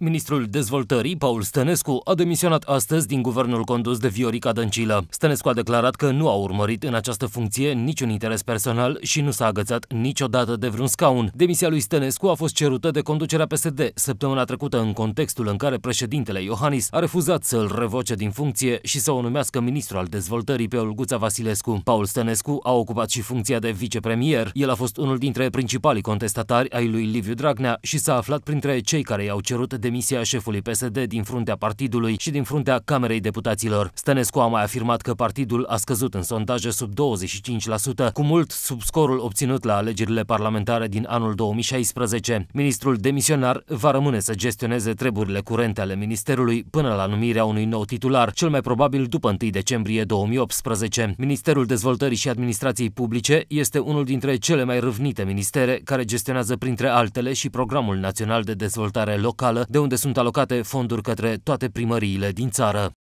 Ministrul Dezvoltării, Paul Stănescu, a demisionat astăzi din guvernul condus de Viorica Dăncilă. Stănescu a declarat că nu a urmărit în această funcție niciun interes personal și nu s-a agățat niciodată de vreun scaun. Demisia lui Stănescu a fost cerută de conducerea PSD săptămâna trecută în contextul în care președintele Iohannis a refuzat să îl revoce din funcție și să o numească ministru al dezvoltării pe Olguța Vasilescu. Paul Stănescu a ocupat și funcția de vicepremier. El a fost unul dintre principalii contestatari ai lui Liviu Dragnea și s-a aflat printre cei care i-au cerut de demisia șefului PSD din fruntea partidului și din fruntea Camerei Deputaților. Stănescu a mai afirmat că partidul a scăzut în sondaje sub 25%, cu mult sub scorul obținut la alegerile parlamentare din anul 2016. Ministrul demisionar va rămâne să gestioneze treburile curente ale ministerului până la numirea unui nou titular, cel mai probabil după 1 decembrie 2018. Ministerul Dezvoltării și Administrației Publice este unul dintre cele mai râvnite ministere care gestionează printre altele și Programul Național de Dezvoltare Locală de de unde sunt alocate fonduri către toate primăriile din țară.